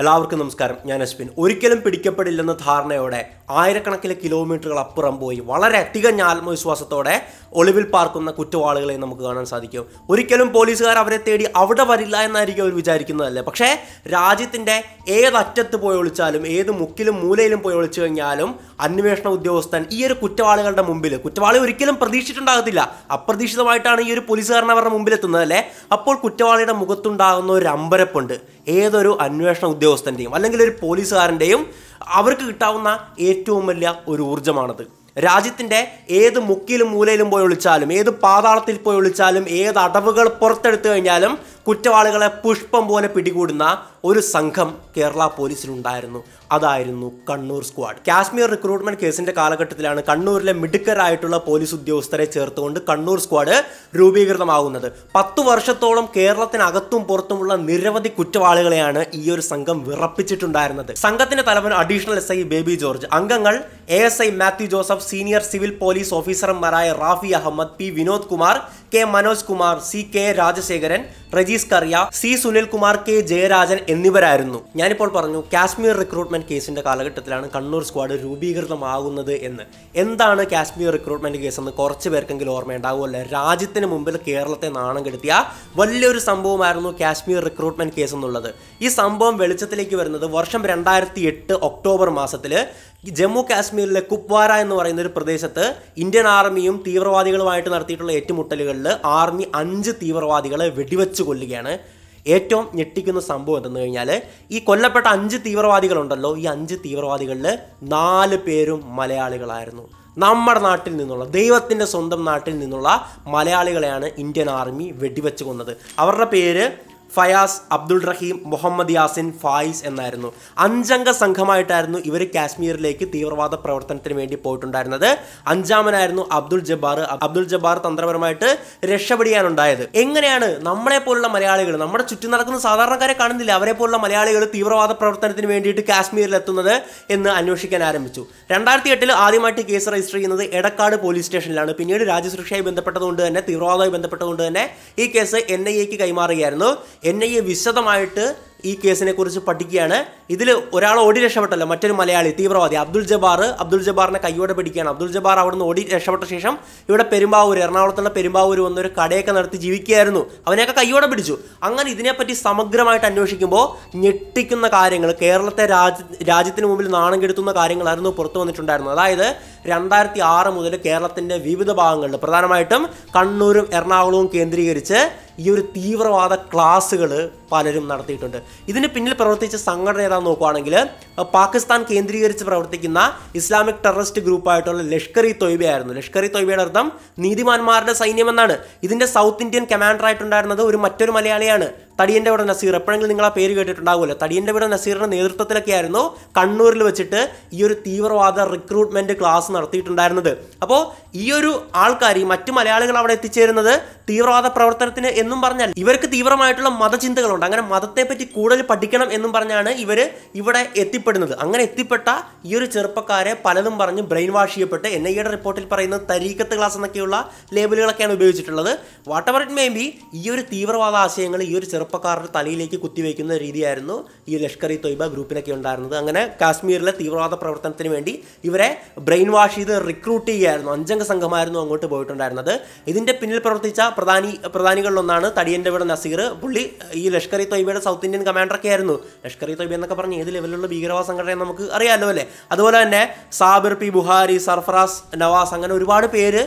എല്ലാവർക്കും നമസ്കാരം ഞാൻ അശ്വിൻ ഒരിക്കലും പിടിക്കപ്പെടില്ലെന്ന ധാരണയോടെ ആയിരക്കണക്കിന് കിലോമീറ്ററുകൾ അപ്പുറം പോയി വളരെ തികഞ്ഞ ആത്മവിശ്വാസത്തോടെ ഒളിവിൽ പാർക്കുന്ന കുറ്റവാളികളെ നമുക്ക് കാണാൻ സാധിക്കും ഒരിക്കലും പോലീസുകാർ അവരെ തേടി അവിടെ വരില്ല എന്നായിരിക്കും അവർ വിചാരിക്കുന്നതല്ലേ പക്ഷേ രാജ്യത്തിൻ്റെ ഏതറ്റത്ത് പോയി ഒളിച്ചാലും ഏത് മുക്കിലും മൂലയിലും പോയി ഒളിച്ചു കഴിഞ്ഞാലും അന്വേഷണ ഉദ്യോഗസ്ഥൻ ഈ ഒരു കുറ്റവാളികളുടെ മുമ്പിൽ കുറ്റവാളി ഒരിക്കലും പ്രതീക്ഷിച്ചിട്ടുണ്ടാകത്തില്ല അപ്രതീക്ഷിതമായിട്ടാണ് ഈ ഒരു പോലീസുകാരൻ അവരുടെ മുമ്പിലെത്തുന്നത് അല്ലേ അപ്പോൾ കുറ്റവാളിയുടെ മുഖത്തുണ്ടാകുന്ന ഒരു അമ്പരപ്പുണ്ട് ഏതൊരു അന്വേഷണ ഉദ്യോഗ ഉദ്യോഗസ്ഥൻ്റെയും അല്ലെങ്കിൽ ഒരു പോലീസുകാരൻ്റെയും അവർക്ക് കിട്ടാവുന്ന ഏറ്റവും വലിയ ഒരു ഊർജ്ജമാണത് രാജ്യത്തിൻ്റെ ഏത് മുക്കിലും മൂലയിലും പോയി ഒളിച്ചാലും ഏത് പാതാളത്തിൽ പോയി ഒളിച്ചാലും ഏത് അടവുകൾ പുറത്തെടുത്തു കഴിഞ്ഞാലും കുറ്റവാളികളെ പുഷ്പം പോലെ പിടികൂടുന്ന ഒരു സംഘം കേരള പോലീസിലുണ്ടായിരുന്നു അതായിരുന്നു കണ്ണൂർ സ്ക്വാഡ് കാശ്മീർ റിക്രൂട്ട്മെന്റ് കേസിന്റെ കാലഘട്ടത്തിലാണ് കണ്ണൂരിലെ മിടുക്കരായിട്ടുള്ള പോലീസ് ഉദ്യോഗസ്ഥരെ ചേർത്തുകൊണ്ട് കണ്ണൂർ സ്ക്വാഡ് രൂപീകൃതമാകുന്നത് പത്തു വർഷത്തോളം കേരളത്തിനകത്തും പുറത്തുമുള്ള നിരവധി കുറ്റവാളികളെയാണ് ഈ ഒരു സംഘം വിറപ്പിച്ചിട്ടുണ്ടായിരുന്നത് സംഘത്തിന്റെ തലവൻ additional S I Baby George അംഗങ്ങൾ A S I Mathew Joseph senior civil police ഓഫീസർമാരായ Rafi Ahammed P Vinod Kumar K Manoj Kumar C K Rajasekharan Rejees Kuriya C Sunil Kumar K Jayarajan എന്നിവരായിരുന്നു ഞാനിപ്പോൾ പറഞ്ഞു കാശ്മീർ റിക്രൂട്ട്മെന്റ് കേസിന്റെ കാലഘട്ടത്തിലാണ് കണ്ണൂർ സ്ക്വാഡ് രൂപീകൃതമാകുന്നത് എന്ന് എന്താണ് കാശ്മീർ റിക്രൂട്ട്മെന്റ് കേസ് എന്ന് കുറച്ച് പേർക്കെങ്കിലും ഓർമ്മയുണ്ടാവുമല്ലോ രാജ്യത്തിന് മുമ്പിൽ കേരളത്തെ നാണം കെടുത്തിയ വലിയൊരു സംഭവമായിരുന്നു കാശ്മീർ റിക്രൂട്ട്മെന്റ് കേസ് എന്നുള്ളത് ഈ സംഭവം വെളിച്ചത്തിലേക്ക് വരുന്നത് വർഷം രണ്ടായിരത്തി എട്ട് ഒക്ടോബർ മാസത്തിൽ ജമ്മു കാശ്മീരിലെ കുപ്വാര എന്ന് പറയുന്ന ഒരു പ്രദേശത്ത് ഇന്ത്യൻ ആർമിയും തീവ്രവാദികളുമായിട്ട് നടത്തിയിട്ടുള്ള ഏറ്റുമുട്ടലുകളിൽ ആർമി അഞ്ച് തീവ്രവാദികളെ വെടിവെച്ച് കൊല്ലുകയാണ് ഏറ്റവും ഞെട്ടിക്കുന്ന സംഭവം എന്തെന്ന് കഴിഞ്ഞാൽ ഈ കൊല്ലപ്പെട്ട അഞ്ച് തീവ്രവാദികളുണ്ടല്ലോ ഈ അഞ്ച് തീവ്രവാദികളിൽ നാല് പേരും മലയാളികളായിരുന്നു നമ്മുടെ നാട്ടിൽ നിന്നുള്ള ദൈവത്തിൻ്റെ സ്വന്തം നാട്ടിൽ നിന്നുള്ള മലയാളികളെയാണ് ഇന്ത്യൻ ആർമി വെടിവെച്ച് കൊന്നത് അവരുടെ പേര് ഫയാസ് അബ്ദുൾ റഹീം മുഹമ്മദ് യാസിൻ ഫായിസ് എന്നായിരുന്നു അഞ്ചംഗ സംഘമായിട്ടായിരുന്നു ഇവർ കാശ്മീരിലേക്ക് തീവ്രവാദ പ്രവർത്തനത്തിന് വേണ്ടി പോയിട്ടുണ്ടായിരുന്നത് അഞ്ചാമനായിരുന്നു അബ്ദുൾ ജബ്ബാർ അബ്ദുൾ ജബ്ബാർ തന്ത്രപരമായിട്ട് രക്ഷപ്പെടിയാനുണ്ടായത് എങ്ങനെയാണ് നമ്മളെ പോലുള്ള മലയാളികൾ നമ്മുടെ ചുറ്റും നടക്കുന്ന സാധാരണക്കാരെ കാണുന്നില്ല അവരെ പോലുള്ള മലയാളികൾ തീവ്രവാദ പ്രവർത്തനത്തിന് വേണ്ടിയിട്ട് കാശ്മീരിൽ എത്തുന്നത് എന്ന് അന്വേഷിക്കാൻ ആരംഭിച്ചു രണ്ടായിരത്തി എട്ടിൽ ആദ്യമായിട്ട് കേസ് രജിസ്റ്റർ ചെയ്യുന്നത് എടക്കാട് പോലീസ് സ്റ്റേഷനിലാണ് പിന്നീട് രാജ്യസുരക്ഷയുമായി ബന്ധപ്പെട്ടതുകൊണ്ട് തന്നെ തീവ്രവാദവുമായി ബന്ധപ്പെട്ടതുകൊണ്ട് തന്നെ ഈ കേസ് എൻ ഐ എക്ക് കൈമാറുകയായിരുന്നു എന്നെ വിശദമായിട്ട് ഈ കേസിനെ കുറിച്ച് പഠിക്കുകയാണ് ഇതിൽ ഒരാൾ ഓടി രക്ഷപ്പെട്ടല്ലോ മറ്റൊരു മലയാളി തീവ്രവാദി അബ്ദുൾ ജബാർ അബ്ദുൾ ജബാറിനെ കൈയോടെ പിടിക്കുകയാണ് അബ്ദുൾ ജബാർ അവിടുന്ന് ഓടി രക്ഷപ്പെട്ട ശേഷം ഇവിടെ പെരുമ്പാവൂർ എറണാകുളത്തുള്ള പെരുമ്പാവൂർ വന്നൊരു കടയൊക്കെ നടത്തി ജീവിക്കുകയായിരുന്നു അവനെയൊക്കെ കൈയോടെ പിടിച്ചു അങ്ങനെ ഇതിനെപ്പറ്റി സമഗ്രമായിട്ട് അന്വേഷിക്കുമ്പോൾ ഞെട്ടിക്കുന്ന കാര്യങ്ങൾ കേരളത്തെ രാജ്യ രാജ്യത്തിന് മുമ്പിൽ നാണം കെടുത്തുന്ന കാര്യങ്ങളായിരുന്നു പുറത്തു വന്നിട്ടുണ്ടായിരുന്നത് അതായത് രണ്ടായിരത്തി ആറ് മുതൽ കേരളത്തിൻ്റെ വിവിധ ഭാഗങ്ങളിൽ പ്രധാനമായിട്ടും കണ്ണൂരും എറണാകുളവും കേന്ദ്രീകരിച്ച് ഈ ഒരു തീവ്രവാദ ക്ലാസ്സുകൾ പലരും നടത്തിയിട്ടുണ്ട് ഇതിന് പിന്നിൽ പ്രവർത്തിച്ച സംഘടന ഏതാണെന്ന് നോക്കുകയാണെങ്കിൽ പാകിസ്ഥാൻ കേന്ദ്രീകരിച്ച് പ്രവർത്തിക്കുന്ന ഇസ്ലാമിക് ടെററിസ്റ്റ് ഗ്രൂപ്പായിട്ടുള്ള ലഷ്കർ ഇ തൊയ്ബയായിരുന്നു ലഷ്കർ ഇ തൊയ്ബയുടെ അർത്ഥം നീതിമാന്മാരുടെ സൈന്യം എന്നാണ് ഇതിൻ്റെ സൗത്ത് ഇന്ത്യൻ കമാൻഡർ ആയിട്ടുണ്ടായിരുന്നത് ഒരു മറ്റൊരു മലയാളിയാണ് തടിയൻ്റെ ഇവിടെ നസീർ എപ്പോഴെങ്കിലും നിങ്ങൾ ആ പേര് കേട്ടിട്ടുണ്ടാവുമല്ലോ തടിയൻ്റെ ഇവിടെ നസീറിൻ്റെ നേതൃത്വത്തിലൊക്കെ ആയിരുന്നു കണ്ണൂരിൽ വെച്ചിട്ട് ഈ ഒരു തീവ്രവാദ റിക്രൂട്ട്മെൻറ്റ് ക്ലാസ് നടത്തിയിട്ടുണ്ടായിരുന്നത് അപ്പോൾ ഈ ഒരു ആൾക്കാർ ഈ മറ്റു മലയാളികൾ അവിടെ എത്തിച്ചേരുന്നത് തീവ്രവാദ പ്രവർത്തനത്തിന് എന്നും പറഞ്ഞാൽ ഇവർക്ക് തീവ്രമായിട്ടുള്ള മതചിന്തകളുണ്ട് അങ്ങനെ മതത്തെപ്പറ്റി കൂടുതൽ പഠിക്കണം എന്നും പറഞ്ഞാണ് ഇവർ ഇവിടെ എത്തിപ്പെടുന്നത് അങ്ങനെ എത്തിപ്പെട്ട ഈ ഒരു ചെറുപ്പക്കാരെ പലതും പറഞ്ഞ് ബ്രെയിൻ വാഷ് ചെയ്യപ്പെട്ട് എൻ ഐ എയുടെ റിപ്പോർട്ടിൽ പറയുന്ന തരീക്കത്ത് ക്ലാസ് എന്നൊക്കെയുള്ള ലേബലുകളൊക്കെയാണ് ഉപയോഗിച്ചിട്ടുള്ളത് whatever it may be ഈ ഒരു തീവ്രവാദ ആശയങ്ങൾ ഈ ഒരു ചെറുപ്പം ചെറുപ്പക്കാരുടെ തലയിലേക്ക് കുത്തിവെക്കുന്ന രീതിയായിരുന്നു ഈ ലഷ്കർ ഇ തൊയ്ബ ഗ്രൂപ്പിനൊക്കെ ഉണ്ടായിരുന്നത് അങ്ങനെ കാശ്മീരിലെ തീവ്രവാദ പ്രവർത്തനത്തിന് വേണ്ടി ഇവരെ ബ്രെയിൻ വാഷ് ചെയ്ത് റിക്രൂട്ട് ചെയ്യുകയായിരുന്നു അഞ്ചംഗ സംഘമായിരുന്നു അങ്ങോട്ട് പോയിട്ടുണ്ടായിരുന്നത് ഇതിൻ്റെ പിന്നിൽ പ്രവർത്തിച്ച പ്രധാനി പ്രധാനികളിലൊന്നാണ് തടിയൻ്റെവിടെ നസീർ പുള്ളി ഈ ലഷ്കർ ഇ തൊയ്ബയുടെ സൗത്ത് ഇന്ത്യൻ കമാൻഡറൊക്കെ ആയിരുന്നു ലഷ്കർ ഇ തൊയ്ബ എന്നൊക്കെ പറഞ്ഞ് ഏത് ലെവലിലുള്ള ഭീകരവാദ സംഘടന നമുക്ക് അറിയാമല്ലോ അല്ലേ അതുപോലെ തന്നെ സാബിർ പി ബുഹാരി സർഫറാസ് നവാസ് അങ്ങനെ ഒരുപാട് പേര്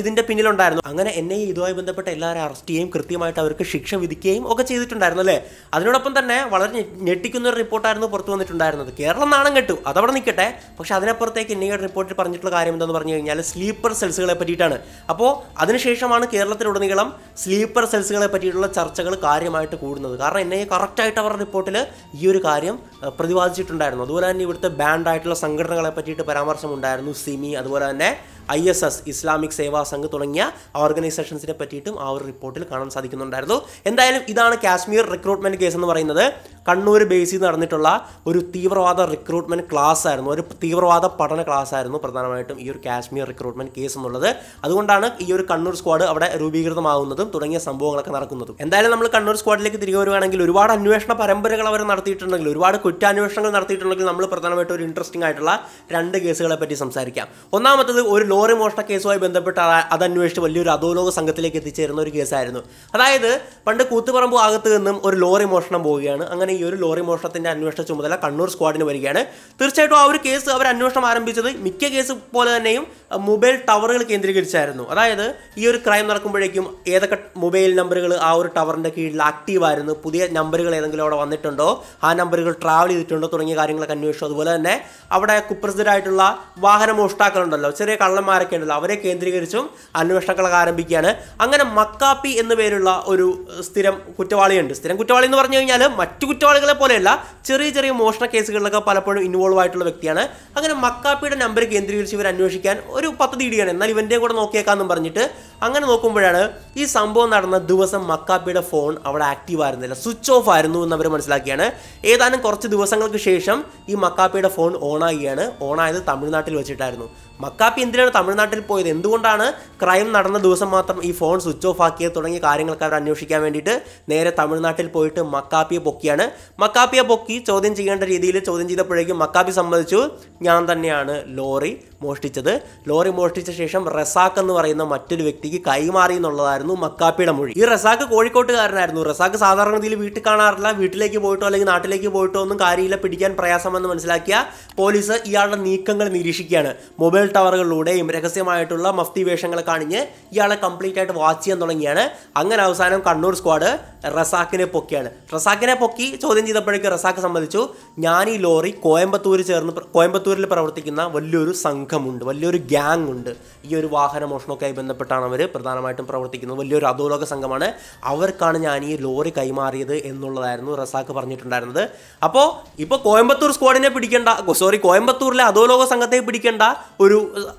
ഇതിൻ്റെ പിന്നിലുണ്ടായിരുന്നു അങ്ങനെ എന്നെ ഇതുമായി ബന്ധപ്പെട്ട എല്ലാവരും അറസ്റ്റ് ചെയ്യുകയും കൃത്യമായിട്ട് അവർക്ക് ശിക്ഷ വിധിക്കുകയും ഒക്കെ ചെയ്തിട്ടുണ്ടായിരുന്നു അല്ലേ അതിനോടൊപ്പം തന്നെ വളരെ ഞെട്ടിക്കുന്ന ഒരു റിപ്പോർട്ടായിരുന്നു പുറത്തു വന്നിട്ടുണ്ടായിരുന്നത് കേരളം നാണം കെട്ടു അതവിടെ നിൽക്കട്ടെ പക്ഷേ അതിനപ്പുറത്തേക്ക് ഇന്ത്യയുടെ റിപ്പോർട്ടിൽ പറഞ്ഞിട്ടുള്ള കാര്യം എന്താണെന്ന് പറഞ്ഞു കഴിഞ്ഞാൽ സ്ലീപ്പർ സെൽസുകളെ പറ്റിയിട്ടാണ് അപ്പോൾ അതിനുശേഷമാണ് കേരളത്തിലുടനീളം സ്ലീപ്പർ സെൽസുകളെ പറ്റിയിട്ടുള്ള ചർച്ചകൾ കാര്യമായിട്ട് കൂടുന്നത് കാരണം എന്നെ കറക്റ്റായിട്ട് അവരുടെ റിപ്പോർട്ടിൽ ഈ ഒരു കാര്യം പ്രതിപാദിച്ചിട്ടുണ്ടായിരുന്നു അതുപോലെ തന്നെ ഇവിടുത്തെ ബാൻഡായിട്ടുള്ള സംഘടനകളെ പറ്റിയിട്ട് പരാമർശമുണ്ടായിരുന്നു സിമി അതുപോലെ തന്നെ I S S Islamic Seva Sangh തുടങ്ങിയ ഓർഗനൈസേഷൻസിനെ പറ്റിയിട്ടും ആ ഒരു റിപ്പോർട്ടിൽ കാണാൻ സാധിക്കുന്നുണ്ടായിരുന്നു എന്തായാലും ഇതാണ് കാശ്മീർ റിക്രൂട്ട്മെന്റ് കേസ് എന്ന് പറയുന്നത് കണ്ണൂർ ബേസിൽ നടന്നിട്ടുള്ള ഒരു തീവ്രവാദ റിക്രൂട്ട്മെൻറ്റ് ക്ലാസ് ആയിരുന്നു ഒരു തീവ്രവാദ പഠന ക്ലാസ് ആയിരുന്നു പ്രധാനമായിട്ടും ഈ ഒരു കാശ്മീർ റിക്രൂട്ട്മെൻറ്റ് കേസ് എന്നുള്ളത് അതുകൊണ്ടാണ് ഈ ഒരു കണ്ണൂർ സ്ക്വാഡ് അവിടെ രൂപീകൃതമാകുന്നതും തുടങ്ങിയ സംഭവങ്ങളൊക്കെ നടക്കുന്നതും എന്തായാലും നമ്മൾ കണ്ണൂർ സ്ക്വാഡിലേക്ക് തിരികെ വരുവാണെങ്കിൽ ഒരുപാട് അന്വേഷണ പരമ്പരകൾ അവർ നടത്തിയിട്ടുണ്ടെങ്കിൽ ഒരുപാട് കുറ്റാന്വേഷണങ്ങൾ നടത്തിയിട്ടുണ്ടെങ്കിൽ നമ്മൾ പ്രധാനമായിട്ടും ഒരു ഇൻട്രസ്റ്റിംഗ് ആയിട്ടുള്ള രണ്ട് കേസുകളെ പറ്റി സംസാരിക്കാം ഒന്നാമത്തത് ഒരു ലോറി മോഷണ കേസുമായി ബന്ധപ്പെട്ട് അന്വേഷിച്ച് വലിയൊരു അധോലോക സംഘത്തിലേക്ക് എത്തിച്ചേരുന്ന ഒരു കേസായിരുന്നു അതായത് പണ്ട് കൂത്തുപറമ്പ് ഭാഗത്ത് നിന്നും ഒരു ലോറി മോഷണം പോവുകയാണ് അങ്ങനെ ഈ ഒരു ലോറി മോഷണത്തിന്റെ അന്വേഷണ ചുമതല കണ്ണൂർ സ്ക്വാഡിന് വരികയാണ് തീർച്ചയായിട്ടും ആ ഒരു കേസ് അവർ അന്വേഷണം ആരംഭിച്ചത് മിക്ക കേസ് പോലെ തന്നെയും മൊബൈൽ ടവറുകൾ കേന്ദ്രീകരിച്ചായിരുന്നു അതായത് ഈ ഒരു ക്രൈം നടക്കുമ്പോഴേക്കും ഏതൊക്കെ മൊബൈൽ നമ്പറുകൾ ആ ഒരു ടവറിന്റെ കീഴിൽ ആക്റ്റീവ് ആയിരുന്നു പുതിയ നമ്പറുകൾ ഏതെങ്കിലും അവിടെ വന്നിട്ടുണ്ടോ ആ നമ്പറുകൾ ട്രാവൽ ചെയ്തിട്ടുണ്ടോ തുടങ്ങിയ കാര്യങ്ങളൊക്കെ അന്വേഷിച്ചു അതുപോലെ തന്നെ അവിടെ കുപ്രസിദ്ധരായിട്ടുള്ള വാഹന മോഷ്ടാക്കളുണ്ടല്ലോ ചെറിയ കള്ളന്മാരൊക്കെ ഉണ്ടല്ലോ അവരെ കേന്ദ്രീകരിച്ചും അന്വേഷണങ്ങളൊക്കെ ആരംഭിക്കുകയാണ് അങ്ങനെ മക്കാപ്പി എന്ന പേരുള്ള ഒരു സ്ഥിരം കുറ്റവാളിയുണ്ട് സ്ഥിരം കുറ്റവാളി എന്ന് പറഞ്ഞു കഴിഞ്ഞാൽ മറ്റു കുറ്റവാളികളെ പോലെയല്ല ചെറിയ ചെറിയ മോഷണ കേസുകളിലൊക്കെ പലപ്പോഴും ഇൻവോൾവ് ആയിട്ടുള്ള വ്യക്തിയാണ് അങ്ങനെ മക്കാപ്പിയുടെ നമ്പർ കേന്ദ്രീകരിച്ച് ഇവർ അന്വേഷിക്കാൻ ഒരു പദ്ധതി ഇടുകയാണ് എന്നാൽ ഇവന്റെ കൂടെ നോക്കിയേക്കാന്നും പറഞ്ഞിട്ട് അങ്ങനെ നോക്കുമ്പോഴാണ് ഈ സംഭവം നടന്ന ദിവസം മക്കാപ്പിയുടെ ഫോൺ അവിടെ ആക്റ്റീവ് ആയിരുന്നില്ല സ്വിച്ച് ഓഫ് ആയിരുന്നു എന്ന് അവർ മനസ്സിലാക്കിയാണ് ഏതാനും കുറച്ച് ദിവസങ്ങൾക്ക് ശേഷം ഈ മക്കാപ്പിയുടെ ഫോൺ ഓൺ ഓൺ ഓണായത് തമിഴ്നാട്ടിൽ വെച്ചിട്ടായിരുന്നു മക്കാപ്പി എന്തിനാണ് തമിഴ്നാട്ടിൽ പോയത് എന്തുകൊണ്ടാണ് ക്രൈം നടന്ന ദിവസം മാത്രം ഈ ഫോൺ സ്വിച്ച് ഓഫ് ആക്കിയത് തുടങ്ങിയ കാര്യങ്ങളൊക്കെ അവർ അന്വേഷിക്കാൻ വേണ്ടിയിട്ട് നേരെ തമിഴ്നാട്ടിൽ പോയിട്ട് മക്കാപ്പിയെ പൊക്കിയാണ് മക്കാപ്പിയെ പൊക്കി ചോദ്യം ചെയ്യേണ്ട രീതിയിൽ ചോദ്യം ചെയ്തപ്പോഴേക്കും മക്കാപ്പി സംബന്ധിച്ചു ഞാൻ തന്നെയാണ് ലോറി മോഷ്ടിച്ചത് ലോറി മോഷ്ടിച്ച ശേഷം റസാഖ് എന്ന് പറയുന്ന മറ്റൊരു വ്യക്തിക്ക് കൈമാറി എന്നുള്ളതായിരുന്നു മക്കാപ്പിയുടെ മൊഴി ഈ റസാഖ് കോഴിക്കോട്ടുകാരനായിരുന്നു റസാഖ് സാധാരണ രീതിയിൽ വീട്ടിൽ കാണാറില്ല വീട്ടിലേക്ക് പോയിട്ടോ അല്ലെങ്കിൽ നാട്ടിലേക്ക് പോയിട്ടോ ഒന്നും കാര്യമില്ല പിടിക്കാൻ പ്രയാസമെന്ന് മനസ്സിലാക്കിയ പോലീസ് ഇയാളുടെ നീക്കങ്ങൾ നിരീക്ഷിക്കുകയാണ് മൊബൈൽ ടവറുകളിലൂടെയും രഹസ്യമായിട്ടുള്ള മഫ്തി വേഷങ്ങൾ കാണിഞ്ഞ് ഇയാളെ കംപ്ലീറ്റ് ആയിട്ട് വാച്ച് ചെയ്യാൻ തുടങ്ങിയാണ് അങ്ങനെ അവസാനം കണ്ണൂർ സ്ക്വാഡ് റസാക്കിനെ പൊക്കിയാണ് റസാക്കിനെ പൊക്കി ചോദ്യം ചെയ്തപ്പോഴേക്കും റസാക്ക് സംബന്ധിച്ചു ഞാൻ ഈ ലോറി കോയമ്പത്തൂർ ചേർന്ന് കോയമ്പത്തൂരിൽ പ്രവർത്തിക്കുന്ന വലിയൊരു സംഘമുണ്ട് വലിയൊരു ഗ്യാങ് ഉണ്ട് ഈ ഒരു വാഹന മോഷണമൊക്കെയായി ബന്ധപ്പെട്ടാണ് അവർ പ്രധാനമായിട്ടും പ്രവർത്തിക്കുന്നത് വലിയൊരു അധോലോക സംഘമാണ് അവർക്കാണ് ഞാൻ ഈ ലോറി കൈമാറിയത് എന്നുള്ളതായിരുന്നു റസാക്ക് പറഞ്ഞിട്ടുണ്ടായിരുന്നത് അപ്പോൾ ഇപ്പോൾ കോയമ്പത്തൂർ സ്ക്വാഡിനെ പിടിക്കേണ്ട സോറി കോയമ്പത്തൂരിലെ അധോലോക സംഘത്തെ പിടിക്കേണ്ട ഒരു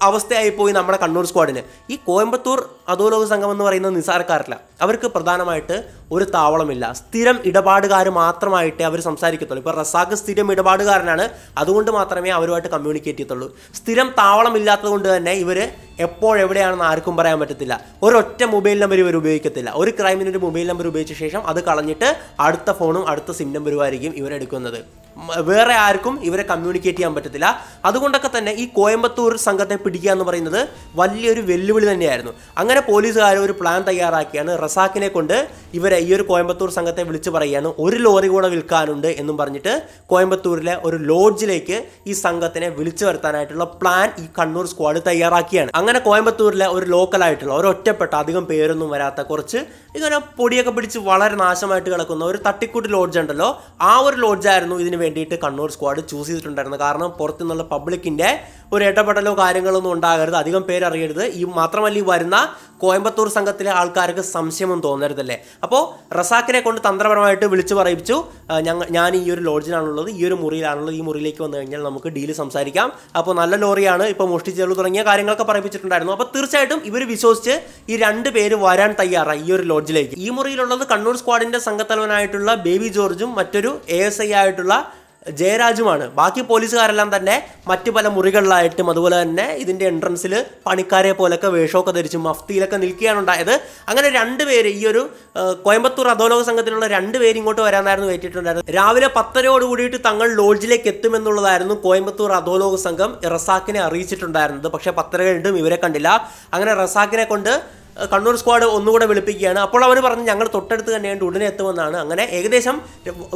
അവസ്ഥയായിപ്പോയി നമ്മുടെ കണ്ണൂർ സ്ക്വാഡിന് ഈ കോയമ്പത്തൂർ അധോലോക സംഘം എന്ന് പറയുന്നത് നിസാരക്കാരല്ല അവർക്ക് പ്രധാനമായിട്ട് ഒരു താവളമില്ല സ്ഥിരം ഇടപാടുകാർ മാത്രമായിട്ടേ അവർ സംസാരിക്കത്തുള്ളൂ ഇപ്പോൾ റസാഖ് സ്ഥിരം ഇടപാടുകാരനാണ് അതുകൊണ്ട് മാത്രമേ അവരുമായിട്ട് കമ്മ്യൂണിക്കേറ്റ് ചെയ്യത്തുള്ളൂ സ്ഥിരം താവളമില്ലാത്തത് കൊണ്ട് തന്നെ ഇവർ എപ്പോഴെവിടെയാണെന്ന് ആർക്കും പറയാൻ പറ്റത്തില്ല ഒരൊറ്റ മൊബൈൽ നമ്പർ ഇവർ ഉപയോഗിക്കത്തില്ല ഒരു ക്രൈമിനൊരു മൊബൈൽ നമ്പർ ഉപയോഗിച്ച ശേഷം അത് കളഞ്ഞിട്ട് അടുത്ത ഫോണും അടുത്ത സിം നമ്പറുമായിരിക്കും ഇവരെടുക്കുന്നത് വേറെ ആർക്കും ഇവരെ കമ്മ്യൂണിക്കേറ്റ് ചെയ്യാൻ പറ്റത്തില്ല അതുകൊണ്ടൊക്കെ തന്നെ ഈ കോയമ്പത്തൂർ സംഘത്തെ പിടിക്കുക എന്ന് പറയുന്നത് വലിയൊരു വെല്ലുവിളി തന്നെയായിരുന്നു അങ്ങനെ പോലീസുകാർ ഒരു പ്ലാൻ തയ്യാറാക്കിയാണ് റസാക്കിനെ കൊണ്ട് ഇവരെ ഈ ഒരു കോയമ്പത്തൂർ സംഘത്തെ വിളിച്ച് പറയുകയാണ് ഒരു ലോറി കൂടെ വിൽക്കാനുണ്ട് എന്നും പറഞ്ഞിട്ട് കോയമ്പത്തൂരിലെ ഒരു ലോഡ്ജിലേക്ക് ഈ സംഘത്തിനെ വിളിച്ചു വരുത്താനായിട്ടുള്ള പ്ലാൻ ഈ കണ്ണൂർ സ്ക്വാഡ് തയ്യാറാക്കിയാണ് അങ്ങനെ കോയമ്പത്തൂരിലെ ഒരു ലോക്കലായിട്ടുള്ള ഒരു ഒറ്റപ്പെട്ട അധികം പേരൊന്നും വരാത്ത കുറച്ച് ഇങ്ങനെ പൊടിയൊക്കെ പിടിച്ച് വളരെ നാശമായിട്ട് കിടക്കുന്ന ഒരു തട്ടിക്കൂട്ട് ലോഡ്ജ് ഉണ്ടല്ലോ ആ ഒരു ലോഡ്ജായിരുന്നു ഇതിന് വേണ്ടിയിട്ട് കണ്ണൂർ സ്ക്വാഡ് ചൂസ് ചെയ്തിട്ടുണ്ടായിരുന്നു കാരണം പുറത്തു നിന്നുള്ള പബ്ലിക്കിൻ്റെ ഒരു ഇടപെടലോ കാര്യങ്ങളൊന്നും ഉണ്ടാകരുത് അധികം പേരറിയരുത് ഈ മാത്രമല്ല ഈ വരുന്ന കോയമ്പത്തൂർ സംഘത്തിലെ ആൾക്കാർക്ക് സംശയമൊന്നും തോന്നരുതല്ലേ അപ്പോൾ റസാക്കിനെ കൊണ്ട് തന്ത്രപരമായിട്ട് വിളിച്ചു പറയിപ്പിച്ചു ഞങ്ങൾ ഞാൻ ഈ ഒരു ലോഡ്ജിലാണുള്ളത് ഈ ഒരു മുറിയിലാണുള്ളത് ഈ മുറിയിലേക്ക് വന്നു കഴിഞ്ഞാൽ നമുക്ക് ഡീല് സംസാരിക്കാം അപ്പോൾ നല്ല ലോറിയാണ് ഇപ്പോൾ മോഷ്ടിച്ചുള്ളൂ തുടങ്ങിയ കാര്യങ്ങളൊക്കെ പറയിപ്പിച്ചിട്ടുണ്ടായിരുന്നു അപ്പോൾ തീർച്ചയായിട്ടും ഇവർ വിശ്വസിച്ച് ഈ രണ്ട് പേര് വരാൻ തയ്യാറായി ഈ ഒരു ലോഡ്ജിലേക്ക് ഈ മുറിയിലുള്ളത് കണ്ണൂർ സ്ക്വാഡിൻ്റെ സംഘത്തലവനായിട്ടുള്ള ബേബി ജോർജും മറ്റൊരു എ എസ് ഐ ആയിട്ടുള്ള ജയരാജുമാണ് ബാക്കി പോലീസുകാരെല്ലാം തന്നെ മറ്റു പല മുറികളിലായിട്ടും അതുപോലെ തന്നെ ഇതിൻ്റെ എൻട്രൻസിൽ പണിക്കാരെ പോലൊക്കെ വേഷമൊക്കെ ധരിച്ചും മഫ്തിയിലൊക്കെ നിൽക്കുകയാണ് ഉണ്ടായത് അങ്ങനെ രണ്ടുപേര് ഈ ഒരു കോയമ്പത്തൂർ അധോലോക സംഘത്തിലുള്ള പേര് ഇങ്ങോട്ട് വരാനായിരുന്നു വെറ്റിട്ടുണ്ടായിരുന്നത് രാവിലെ പത്തരയോട് കൂടിയിട്ട് തങ്ങൾ ലോഡ്ജിലേക്ക് എത്തുമെന്നുള്ളതായിരുന്നു കോയമ്പത്തൂർ അധോലോക സംഘം റസാക്കിനെ അറിയിച്ചിട്ടുണ്ടായിരുന്നത് പക്ഷേ പത്തര കഴിഞ്ഞിട്ടും ഇവരെ കണ്ടില്ല അങ്ങനെ റസാക്കിനെ കൊണ്ട് കണ്ണൂർ സ്ക്വാഡ് ഒന്നുകൂടെ വിളിപ്പിക്കുകയാണ് അപ്പോൾ അവർ പറഞ്ഞ് ഞങ്ങൾ തൊട്ടടുത്ത് തന്നെയാണ് ഉടനെ എത്തുമെന്നാണ് അങ്ങനെ ഏകദേശം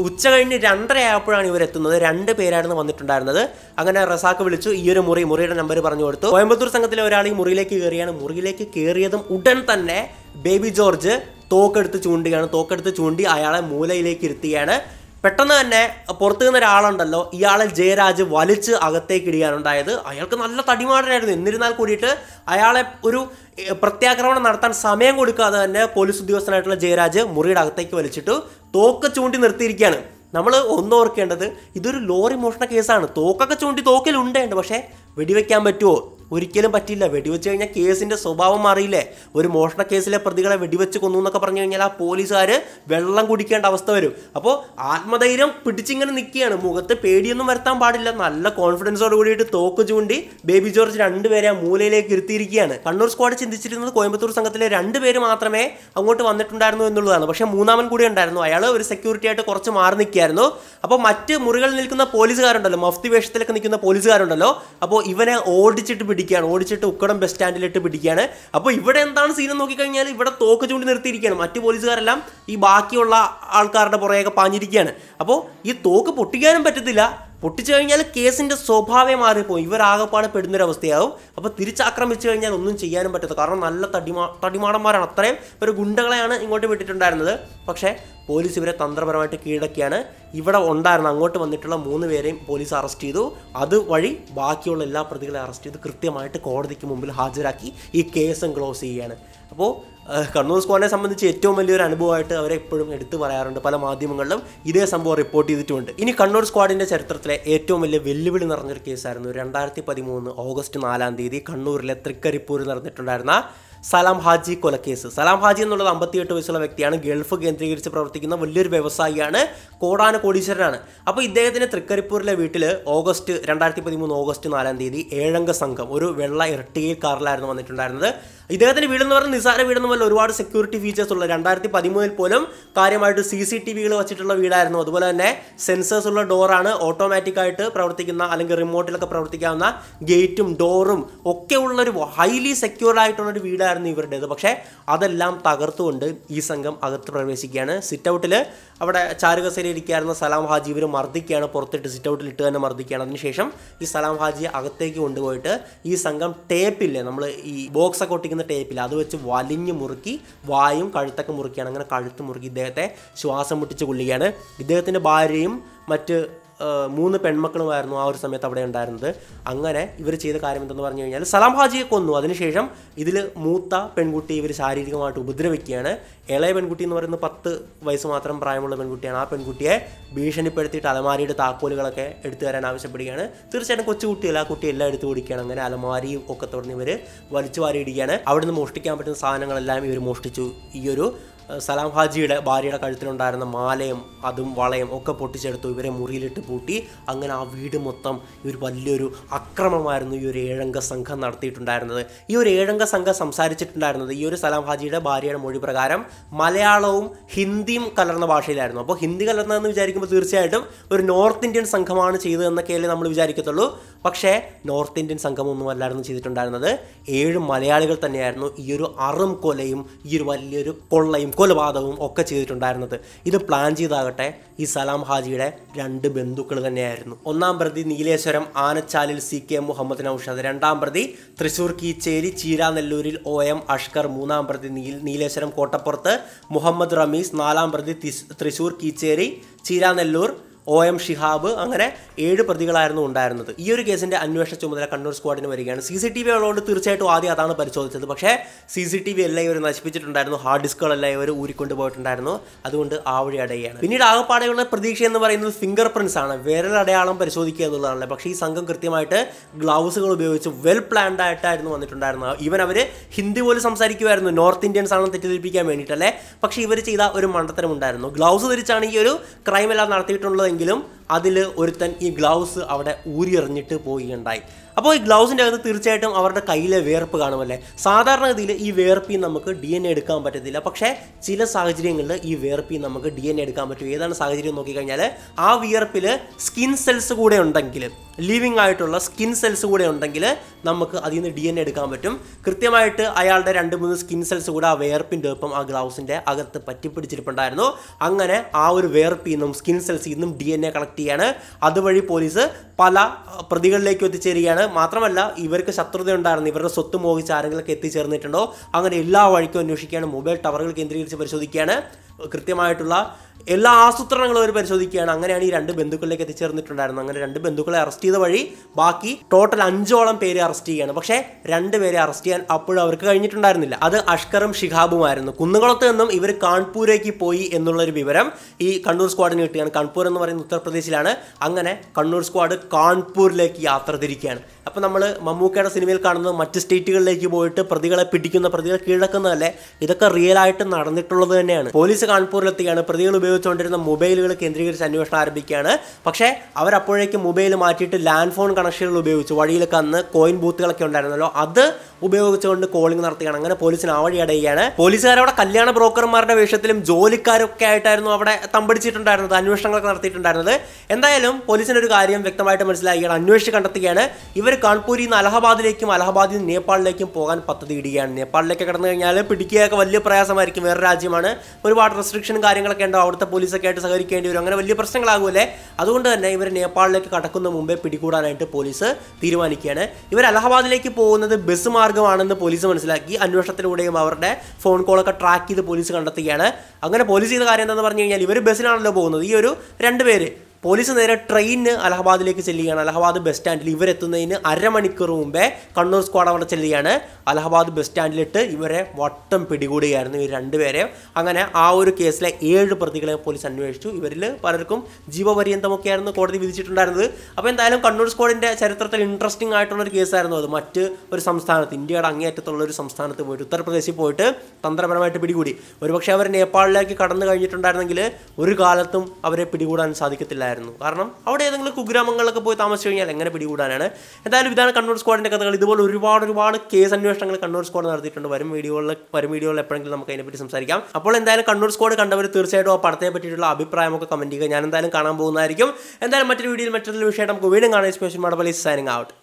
ഉച്ച കഴിഞ്ഞ് രണ്ടര ആയപ്പോഴാണ് എത്തുന്നത് രണ്ട് പേരായിരുന്നു വന്നിട്ടുണ്ടായിരുന്നത് അങ്ങനെ റസാക്ക് വിളിച്ചു ഈ ഒരു മുറി മുറിയുടെ നമ്പർ പറഞ്ഞു കൊടുത്തു കോയമ്പത്തൂർ സംഘത്തിലെ ഒരാൾ ഈ മുറിയിലേക്ക് കയറിയാണ് മുറിയിലേക്ക് കയറിയതും ഉടൻ തന്നെ ബേബി ജോർജ് തോക്കെടുത്ത് ചൂണ്ടിയാണ് തോക്കെടുത്ത് ചൂണ്ടി അയാളെ മൂലയിലേക്ക് ഇരുത്തുകയാണ് പെട്ടെന്ന് തന്നെ പുറത്തു നിന്ന് ഒരാളുണ്ടല്ലോ ഇയാളെ ജയരാജ് വലിച്ച് അകത്തേക്ക് ഇടിയാനുണ്ടായത് അയാൾക്ക് നല്ല തടിമാടനായിരുന്നു എന്നിരുന്നാൽ കൂടിയിട്ട് അയാളെ ഒരു പ്രത്യാക്രമണം നടത്താൻ സമയം കൊടുക്കാതെ തന്നെ പോലീസ് ഉദ്യോഗസ്ഥനായിട്ടുള്ള ജയരാജ് മുറിയുടെ അകത്തേക്ക് വലിച്ചിട്ട് തോക്ക് ചൂണ്ടി നിർത്തിയിരിക്കുകയാണ് നമ്മൾ ഒന്നോർക്കേണ്ടത് ഇതൊരു ലോറി മോഷണ കേസാണ് തോക്കൊക്കെ ചൂണ്ടി തോക്കിലുണ്ടേണ്ട പക്ഷേ വെടിവെക്കാൻ പറ്റുമോ ഒരിക്കലും പറ്റില്ല വെടിവെച്ച് കഴിഞ്ഞാൽ കേസിൻ്റെ സ്വഭാവം മാറിയില്ലേ ഒരു മോഷണ കേസിലെ പ്രതികളെ വെടിവെച്ച് കൊന്നു എന്നൊക്കെ പറഞ്ഞു കഴിഞ്ഞാൽ ആ പോലീസുകാർ വെള്ളം കുടിക്കേണ്ട അവസ്ഥ വരും അപ്പോൾ ആത്മധൈര്യം പിടിച്ചിങ്ങനെ നിൽക്കുകയാണ് മുഖത്ത് പേടിയൊന്നും വരുത്താൻ പാടില്ല നല്ല കോൺഫിഡൻസോട് കൂടിയിട്ട് തോക്ക് ചൂണ്ടി ബേബി ജോർജ് രണ്ടുപേരെ മൂലയിലേക്ക് ഇരുത്തിയിരിക്കുകയാണ് കണ്ണൂർ സ്ക്വാഡ് ചിന്തിച്ചിരുന്നത് കോയമ്പത്തൂർ സംഘത്തിലെ രണ്ടുപേര് മാത്രമേ അങ്ങോട്ട് വന്നിട്ടുണ്ടായിരുന്നു എന്നുള്ളതാണ് പക്ഷേ മൂന്നാമൻ കൂടി ഉണ്ടായിരുന്നു അയാൾ ഒരു സെക്യൂരിറ്റി ആയിട്ട് കുറച്ച് മാറി നിൽക്കുകയായിരുന്നു അപ്പോൾ മറ്റ് മുറികളിൽ നിൽക്കുന്ന പോലീസുകാരുണ്ടല്ലോ മഫ്തി വേഷത്തിലൊക്കെ നിൽക്കുന്ന പോലീസുകാരുണ്ടല്ലോ അപ്പോൾ ഇവനെ ഓടിച്ചിട്ട് പിടിക്കുകയാണ് ഓടിച്ചിട്ട് ഉക്കടം ബസ് സ്റ്റാൻഡിലിട്ട് പിടിക്കുകയാണ് അപ്പോൾ ഇവിടെ എന്താണ് സീൻ നോക്കിക്കഴിഞ്ഞാൽ ഇവിടെ തോക്ക് ചൂണ്ടി നിർത്തിയിരിക്കുകയാണ് മറ്റു പോലീസുകാരെല്ലാം ഈ ബാക്കിയുള്ള ആൾക്കാരുടെ പുറകെയൊക്കെ പാഞ്ഞിരിക്കുകയാണ് അപ്പോൾ ഈ തോക്ക് പൊട്ടിക്കാനും പറ്റത്തില്ല പൊട്ടിച്ചു കഴിഞ്ഞാൽ കേസിൻ്റെ സ്വഭാവം മാറിപ്പോകും ഇവരാകപ്പാട് പെടുന്നൊരവസ്ഥയാവും അപ്പോൾ തിരിച്ചാക്രമിച്ചു കഴിഞ്ഞാൽ ഒന്നും ചെയ്യാനും പറ്റത്തില്ല കാരണം നല്ല തടിമാ തടിമാടന്മാരാണ് അത്രയും ഒരു ഗുണ്ടകളെയാണ് ഇങ്ങോട്ട് വിട്ടിട്ടുണ്ടായിരുന്നത് പക്ഷേ പോലീസ് ഇവരെ തന്ത്രപരമായിട്ട് കീഴടക്കിയാണ് ഇവിടെ ഉണ്ടായിരുന്ന അങ്ങോട്ട് വന്നിട്ടുള്ള മൂന്ന് പേരെയും പോലീസ് അറസ്റ്റ് ചെയ്തു അതുവഴി ബാക്കിയുള്ള എല്ലാ പ്രതികളെ അറസ്റ്റ് ചെയ്ത് കൃത്യമായിട്ട് കോടതിക്ക് മുമ്പിൽ ഹാജരാക്കി ഈ കേസും ക്ലോസ് ചെയ്യുകയാണ് അപ്പോൾ കണ്ണൂർ സ്ക്വാഡിനെ സംബന്ധിച്ച് ഏറ്റവും വലിയൊരു അനുഭവമായിട്ട് അവരെ എപ്പോഴും എടുത്തു പറയാറുണ്ട് പല മാധ്യമങ്ങളിലും ഇതേ സംഭവം റിപ്പോർട്ട് ചെയ്തിട്ടുമുണ്ട് ഇനി കണ്ണൂർ സ്ക്വാഡിൻ്റെ ചരിത്രത്തിലെ ഏറ്റവും വലിയ വെല്ലുവിളി നിറഞ്ഞൊരു കേസായിരുന്നു രണ്ടായിരത്തി പതിമൂന്ന് ഓഗസ്റ്റ് നാലാം തീയതി കണ്ണൂരിലെ തൃക്കരിപ്പൂരിൽ നടന്നിട്ടുണ്ടായിരുന്ന സലാം ഹാജി കൊലക്കേസ് സലാം ഹാജി എന്നുള്ളത് അമ്പത്തിയെട്ട് വയസ്സുള്ള വ്യക്തിയാണ് ഗൾഫ് കേന്ദ്രീകരിച്ച് പ്രവർത്തിക്കുന്ന വലിയൊരു വ്യവസായിയാണ് കോടാന കോടീശ്വരനാണ് അപ്പോൾ ഇദ്ദേഹത്തിന് തൃക്കരിപ്പൂരിലെ വീട്ടിൽ ഓഗസ്റ്റ് രണ്ടായിരത്തി പതിമൂന്ന് ഓഗസ്റ്റ് നാലാം തീയതി ഏഴംഗ സംഘം ഒരു വെള്ള ഇരട്ടിയിൽ കാറിലായിരുന്നു വന്നിട്ടുണ്ടായിരുന്നത് ഇദ്ദേഹത്തിന് വീടെന്ന് പറഞ്ഞാൽ നിസാര വീടെന്ന് പോലെ ഒരുപാട് സെക്യൂരിറ്റി ഫീച്ചേഴ്സ് ഉള്ള രണ്ടായിരത്തി പതിമൂന്നിൽ പോലും കാര്യമായിട്ട് സി സി ടി വികൾ വെച്ചിട്ടുള്ള വീടായിരുന്നു അതുപോലെ തന്നെ സെൻസേഴ്സ് ഉള്ള ഡോറാണ് ഓട്ടോമാറ്റിക് ആയിട്ട് പ്രവർത്തിക്കുന്ന അല്ലെങ്കിൽ റിമോട്ടിലൊക്കെ പ്രവർത്തിക്കാവുന്ന ഗേറ്റും ഡോറും ഒക്കെ ഉള്ളൊരു ഹൈലി സെക്യൂർഡ് ആയിട്ടുള്ളൊരു വീടായിരുന്നു ഉണ്ടായിരുന്നു ഇവരുടേത് പക്ഷേ അതെല്ലാം തകർത്തുകൊണ്ട് ഈ സംഘം അകത്ത് പ്രവേശിക്കുകയാണ് സിറ്റ് ഔട്ടിൽ അവിടെ ചാരുകസേരി ഇരിക്കായിരുന്ന സലാം ഹാജി ഇവർ മർദ്ദിക്കുകയാണ് പുറത്തിട്ട് സിറ്റ് ഔട്ടിൽ ഇട്ട് തന്നെ മർദ്ദിക്കുകയാണ് അതിനുശേഷം ഈ സലാം ഹാജി അകത്തേക്ക് കൊണ്ടുപോയിട്ട് ഈ സംഘം ടേപ്പില്ലേ നമ്മൾ ഈ ബോക്സ് ഒക്കെ ഒട്ടിക്കുന്ന ടേപ്പില്ല അത് വെച്ച് വലിഞ്ഞ് മുറുക്കി വായും കഴുത്തൊക്കെ മുറുക്കിയാണ് അങ്ങനെ കഴുത്ത് മുറുക്കി ഇദ്ദേഹത്തെ ശ്വാസം മുട്ടിച്ച് കൊള്ളുകയാണ് ഇദ്ദേഹത്തിൻ്റെ ഭാര്യയും മറ്റ് മൂന്ന് പെൺമക്കളുമായിരുന്നു ആ ഒരു സമയത്ത് അവിടെ ഉണ്ടായിരുന്നത് അങ്ങനെ ഇവർ ചെയ്ത കാര്യം എന്തെന്ന് പറഞ്ഞു കഴിഞ്ഞാൽ സലാം ഹാജിയെ കൊന്നു അതിനുശേഷം ഇതിൽ മൂത്ത പെൺകുട്ടി ഇവർ ശാരീരികമായിട്ട് ഉപദ്രവിക്കുകയാണ് ഇളയ പെൺകുട്ടി എന്ന് പറയുന്നത് പത്ത് വയസ്സ് മാത്രം പ്രായമുള്ള പെൺകുട്ടിയാണ് ആ പെൺകുട്ടിയെ ഭീഷണിപ്പെടുത്തിയിട്ട് അലമാരിയുടെ താക്കോലുകളൊക്കെ എടുത്തു തരാൻ ആവശ്യപ്പെടുകയാണ് തീർച്ചയായിട്ടും കൊച്ചുകുട്ടിയല്ല ആ കുട്ടി എല്ലാം എടുത്തു കുടിക്കുകയാണ് അങ്ങനെ അലമാരിയും ഒക്കെ തുറന്ന് ഇവർ വലിച്ചു വാരിയിടുകയാണ് അവിടെ നിന്ന് മോഷ്ടിക്കാൻ പറ്റുന്ന സാധനങ്ങളെല്ലാം ഇവർ മോഷ്ടിച്ചു ഈ ഒരു സലാം ഹാജിയുടെ ഭാര്യയുടെ കഴുത്തിലുണ്ടായിരുന്ന മാലയും അതും വളയും ഒക്കെ പൊട്ടിച്ചെടുത്തു ഇവരെ മുറിയിലിട്ട് പൂട്ടി അങ്ങനെ ആ വീട് മൊത്തം ഒരു വലിയൊരു അക്രമമായിരുന്നു ഈ ഒരു ഏഴംഗ സംഘം നടത്തിയിട്ടുണ്ടായിരുന്നത് ഈ ഒരു ഏഴംഗ സംഘം സംസാരിച്ചിട്ടുണ്ടായിരുന്നത് ഈ ഒരു സലാം ഹാജിയുടെ ഭാര്യയുടെ മൊഴി പ്രകാരം മലയാളവും ഹിന്ദിയും കലർന്ന ഭാഷയിലായിരുന്നു അപ്പോൾ ഹിന്ദി കലർന്നതെന്ന് വിചാരിക്കുമ്പോൾ തീർച്ചയായിട്ടും ഒരു നോർത്ത് ഇന്ത്യൻ സംഘമാണ് ചെയ്തതെന്നൊക്കെയല്ലേ നമ്മൾ വിചാരിക്കത്തുള്ളൂ പക്ഷേ നോർത്ത് ഇന്ത്യൻ സംഘമൊന്നും അല്ലായിരുന്നു ചെയ്തിട്ടുണ്ടായിരുന്നത് ഏഴ് മലയാളികൾ തന്നെയായിരുന്നു ഈ ഒരു അറും കൊലയും ഈ ഒരു വലിയൊരു കൊള്ളയും കൊലപാതകവും ഒക്കെ ചെയ്തിട്ടുണ്ടായിരുന്നത് ഇത് പ്ലാൻ ചെയ്താകട്ടെ ഈ സലാം ഹാജിയുടെ രണ്ട് ബന്ധുക്കൾ തന്നെയായിരുന്നു ഒന്നാം പ്രതി നീലേശ്വരം ആനച്ചാലിൽ സി കെ മുഹമ്മദ് നൌഷാദ് രണ്ടാം പ്രതി തൃശൂർ കീച്ചേരി ചീരാനെല്ലൂരിൽ ഒ എം അഷ്കർ മൂന്നാം പ്രതി നീലേശ്വരം കോട്ടപ്പുറത്ത് മുഹമ്മദ് റമീസ് നാലാം പ്രതി തൃശൂർ കീച്ചേരി ചീരാനെല്ലൂർ ഒ എം ഷിഹാബ് അങ്ങനെ ഏഴ് പ്രതികളായിരുന്നു ഉണ്ടായിരുന്നത് ഈ ഒരു കേസിന്റെ അന്വേഷണ ചുമതല കണ്ണൂർ സ്ക്വാഡിന് വരികയാണ് സി സി ടി വി ഉള്ളതുകൊണ്ട് തീർച്ചയായിട്ടും ആദ്യം അതാണ് പരിശോധിച്ചത് പക്ഷേ സി സി ടി വി എല്ലാം ഇവർ നശിപ്പിച്ചിട്ടുണ്ടായിരുന്നു ഹാർഡ് ഡിസ്കുകളെല്ലാം ഇവർ ഊരിക്കൊണ്ട് പോയിട്ടുണ്ടായിരുന്നു അതുകൊണ്ട് ആ വഴി അടയാണ് പിന്നീട് ആകപ്പാടെയുള്ള പ്രതീക്ഷ എന്ന് പറയുന്നത് ഫിംഗർ പ്രിന്റ്സ് ആണ് വിരൽ അടയാളം പരിശോധിക്കുക എന്നുള്ളതാണല്ലേ പക്ഷേ ഈ സംഘം കൃത്യമായിട്ട് ഗ്ലൗസുകൾ ഉപയോഗിച്ച് വെൽ പ്ലാൻഡ് ആയിട്ടായിരുന്നു വന്നിട്ടുണ്ടായിരുന്നത് ഇവൻ അവർ ഹിന്ദി പോലും സംസാരിക്കുമായിരുന്നു നോർത്ത് ഇന്ത്യൻസ് ആണെന്ന് തെറ്റിദ്ധരിപ്പിക്കാൻ വേണ്ടിയിട്ടല്ലേ പക്ഷേ ഇവർ ചെയ്ത ഒരു മണ്ടത്തരം ഉണ്ടായിരുന്നു ഗ്ലൗസ് ധരിച്ചാണ് ഈ ഒരു ക്രൈം എല്ലാം നടത്തിയിട്ടുള്ളത് ആണെങ്കിലും അതിൽ ഒരുത്തൻ ഈ ഗ്ലൗസ് അവിടെ ഊരിയെറിഞ്ഞിട്ട് പോവുകയുണ്ടായി അപ്പോൾ ഈ ഗ്ലൗസിൻ്റെ അകത്ത് തീർച്ചയായിട്ടും അവരുടെ കയ്യിലെ വേർപ്പ് കാണുമല്ലേ സാധാരണഗതിയിൽ ഈ വേർപ്പിൽ നമുക്ക് ഡി എൻ എ എടുക്കാൻ പറ്റത്തില്ല പക്ഷേ ചില സാഹചര്യങ്ങളിൽ ഈ വേർപ്പിൽ നമുക്ക് ഡി എൻ എ എടുക്കാൻ പറ്റും ഏതാണ് സാഹചര്യം നോക്കിക്കഴിഞ്ഞാൽ ആ വിയർപ്പിൽ സ്കിൻ സെൽസ് കൂടെ ഉണ്ടെങ്കിൽ ലിവിങ് ആയിട്ടുള്ള സ്കിൻ സെൽസ് കൂടെ ഉണ്ടെങ്കിൽ നമുക്ക് അതിൽ നിന്ന് ഡി എൻ എ എടുക്കാൻ പറ്റും കൃത്യമായിട്ട് അയാളുടെ രണ്ട് മൂന്ന് സ്കിൻ സെൽസ് കൂടെ ആ വേർപ്പിൻ്റെ ഒപ്പം ആ ഗ്ലൗസിൻ്റെ അകത്ത് പറ്റിപ്പിടിച്ചിട്ടുണ്ടായിരുന്നു അങ്ങനെ ആ ഒരു വേർപ്പിൽ നിന്നും സ്കിൻ സെൽസിൽ നിന്നും ഡി എൻ എ കളക്ട് കിട്ടിയാണ് അതുവഴി പോലീസ് പല പ്രതികളിലേക്ക് എത്തിച്ചേരുകയാണ് മാത്രമല്ല ഇവർക്ക് ശത്രുത ഉണ്ടായിരുന്നു ഇവരുടെ സ്വത്ത് മോഹിച്ച് ആരെങ്കിലൊക്കെ എത്തിച്ചേർന്നിട്ടുണ്ടോ അങ്ങനെ എല്ലാ വഴിക്കും അന്വേഷിക്കുകയാണ് മൊബൈൽ ടവറുകൾ കേന്ദ്രീകരിച്ച് പരിശോധിക്കുകയാണ് കൃത്യമായിട്ടുള്ള എല്ലാ ആസൂത്രണങ്ങളും അവർ പരിശോധിക്കുകയാണ് അങ്ങനെയാണ് ഈ രണ്ട് ബന്ധുക്കളിലേക്ക് എത്തിച്ചേർന്നിട്ടുണ്ടായിരുന്നത് അങ്ങനെ രണ്ട് ബന്ധുക്കളെ അറസ്റ്റ് ചെയ്ത വഴി ബാക്കി ടോട്ടൽ അഞ്ചോളം പേരെ അറസ്റ്റ് ചെയ്യുകയാണ് പക്ഷേ രണ്ട് പേരെ അറസ്റ്റ് ചെയ്യാൻ അപ്പോഴും അവർക്ക് കഴിഞ്ഞിട്ടുണ്ടായിരുന്നില്ല അത് അഷ്കറും ഷിഹാബും ആയിരുന്നു കുന്നുകുളത്ത് നിന്നും ഇവർ കാൺപൂരേക്ക് പോയി എന്നുള്ളൊരു വിവരം ഈ കണ്ണൂർ സ്ക്വാഡിന് കിട്ടുകയാണ് കാൺപൂർ എന്ന് പറയുന്ന ഉത്തർപ്രദേശിലാണ് അങ്ങനെ കണ്ണൂർ സ്ക്വാഡ് കാൺപൂരിലേക്ക് യാത്ര തിരിക്കുകയാണ് അപ്പോൾ നമ്മൾ മമ്മൂക്കയുടെ സിനിമയിൽ കാണുന്നത് മറ്റ് സ്റ്റേറ്റുകളിലേക്ക് പോയിട്ട് പ്രതികളെ പിടിക്കുന്ന പ്രതികളെ കീഴടക്കുന്നതല്ലേ ഇതൊക്കെ റിയൽ ആയിട്ട് നടന്നിട്ടുള്ളത് തന്നെയാണ് പോലീസ് കാൺപൂരിലെത്തുകയാണ് പ്രതികൾ ഉപയോഗിച്ച് ഉപയോഗിച്ചുകൊണ്ടിരുന്ന മൊബൈലുകൾ കേന്ദ്രീകരിച്ച് അന്വേഷണം ആരംഭിക്കുകയാണ് പക്ഷേ അവരപ്പോഴേക്കും മൊബൈൽ മാറ്റിയിട്ട് ലാൻഡ് ഫോൺ കണക്ഷനുകൾ ഉപയോഗിച്ചു വഴിയിലൊക്കെ അന്ന് കോയിൻ ബൂത്തുകളൊക്കെ ഉണ്ടായിരുന്നല്ലോ അത് ഉപയോഗിച്ചുകൊണ്ട് കോളിംഗ് നടത്തുകയാണ് അങ്ങനെ പോലീസിന് ആ വഴി അടയുകയാണ് പോലീസുകാരവിടെ കല്യാണ ബ്രോക്കർമാരുടെ വേഷത്തിലും ജോലിക്കാരൊക്കെ ആയിട്ടായിരുന്നു അവിടെ തമ്പടിച്ചിട്ടുണ്ടായിരുന്നത് അന്വേഷണങ്ങളൊക്കെ നടത്തിയിട്ടുണ്ടായിരുന്നത് എന്തായാലും പോലീസിൻ്റെ ഒരു കാര്യം വ്യക്തമായിട്ട് മനസ്സിലാക്കിയാണ് അന്വേഷിച്ച് കണ്ടെത്തുകയാണ് ഇവർ കാൺപൂരിൽ നിന്ന് അലഹബാദിലേക്കും അലഹബാദിൽ നിന്ന് നേപ്പാളിലേക്കും പോകാൻ പദ്ധതി ഇടുകയാണ് നേപ്പാളിലേക്ക് കടന്നു കഴിഞ്ഞാൽ പിടിക്കുകയൊക്കെ വലിയ പ്രയാസമായിരിക്കും വേറെ രാജ്യമാണ് ഒരുപാട് റെസ്ട്രിക്ഷനും കാര്യങ്ങളൊക്കെ ഉണ്ടോ അവിടുത്തെ പോലീസൊക്കെ ആയിട്ട് സഹകരിക്കേണ്ടി വരും അങ്ങനെ വലിയ പ്രശ്നങ്ങളാകുമല്ലേ അതുകൊണ്ട് തന്നെ ഇവർ നേപ്പാളിലേക്ക് കടക്കുന്ന മുമ്പേ പിടികൂടാനായിട്ട് പോലീസ് തീരുമാനിക്കുകയാണ് ഇവർ അലഹബാദിലേക്ക് പോകുന്നത് ബസ് മാർഗം മാർഗമാണെന്ന് പോലീസ് മനസ്സിലാക്കി അന്വേഷണത്തിലൂടെയും അവരുടെ ഫോൺ കോളൊക്കെ ട്രാക്ക് ചെയ്ത് പോലീസ് കണ്ടെത്തുകയാണ് അങ്ങനെ പോലീസ് ചെയ്ത കാര്യം എന്താണെന്ന് പറഞ്ഞു കഴിഞ്ഞാൽ ഇവർ ബസ്സിലാണല്ലോ പോകുന്നത് ഈ ഒരു രണ്ട് പേര് പോലീസ് നേരെ ട്രെയിനിന് അലഹബാദിലേക്ക് ചെല്ലുകയാണ് അലഹബാദ് ബസ് സ്റ്റാൻഡിൽ ഇവരെത്തുന്നതിന് അരമണിക്കൂർ മുമ്പേ കണ്ണൂർ സ്ക്വാഡ് അവിടെ ചെല്ലുകയാണ് അലഹബാദ് ബസ് സ്റ്റാൻഡിലിട്ട് ഇവരെ വട്ടം പിടികൂടുകയായിരുന്നു ഇവർ രണ്ടുപേരെ അങ്ങനെ ആ ഒരു കേസിലെ ഏഴ് പ്രതികളെ പോലീസ് അന്വേഷിച്ചു ഇവരിൽ പലർക്കും ജീവപര്യന്തമൊക്കെയായിരുന്നു കോടതി വിധിച്ചിട്ടുണ്ടായിരുന്നത് അപ്പോൾ എന്തായാലും കണ്ണൂർ സ്ക്വാഡിൻ്റെ ചരിത്രത്തിൽ ഇൻട്രസ്റ്റിംഗ് ആയിട്ടുള്ളൊരു കേസായിരുന്നു അത് മറ്റ് ഒരു സംസ്ഥാനത്ത് ഇന്ത്യയുടെ അങ്ങേയറ്റത്തുള്ള ഒരു സംസ്ഥാനത്ത് പോയിട്ട് ഉത്തർപ്രദേശിൽ പോയിട്ട് തന്ത്രപരമായിട്ട് പിടികൂടി ഒരുപക്ഷെ അവർ നേപ്പാളിലേക്ക് കടന്നു കഴിഞ്ഞിട്ടുണ്ടായിരുന്നെങ്കിൽ ഒരു കാലത്തും അവരെ പിടികൂടാൻ സാധിക്കത്തില്ല ഉണ്ടായിരുന്നു കാരണം അവിടെ ഏതെങ്കിലും കുഗ്രാമങ്ങളിലൊക്കെ പോയി താമസിച്ചു കഴിഞ്ഞാൽ എങ്ങനെ പിടികൂടാനാണ് എന്തായാലും ഇതാണ് കണ്ണൂർ സ്ക്വാഡിൻ്റെ കഥകൾ ഇതുപോലെ ഒരുപാട് ഒരുപാട് കേസ് അന്വേഷണങ്ങൾ കണ്ണൂർ സ്ക്വാഡ് നടത്തിയിട്ടുണ്ട് വരും വീഡിയോകളിൽ വരും വീഡിയോകളിൽ എപ്പോഴെങ്കിലും നമുക്ക് അതിനെപ്പറ്റി സംസാരിക്കാം അപ്പോൾ എന്തായാലും കണ്ണൂർ സ്ക്വാഡ് കണ്ടവർ തീർച്ചയായിട്ടും ആ പടത്തെ പറ്റിയിട്ടുള്ള അഭിപ്രായമൊക്കെ കമൻറ്റ് ചെയ്യുക ഞാൻ എന്തായാലും കാണാൻ പോകുന്നതായിരിക്കും എന്തായാലും മറ്റൊരു വീഡിയോയിൽ മറ്റൊരു വിഷയം നമുക്ക് വീണ്ടും കാണാൻ സ്പെഷ്യൽ പോലീസ് സൈനിങ് ഔട്ട്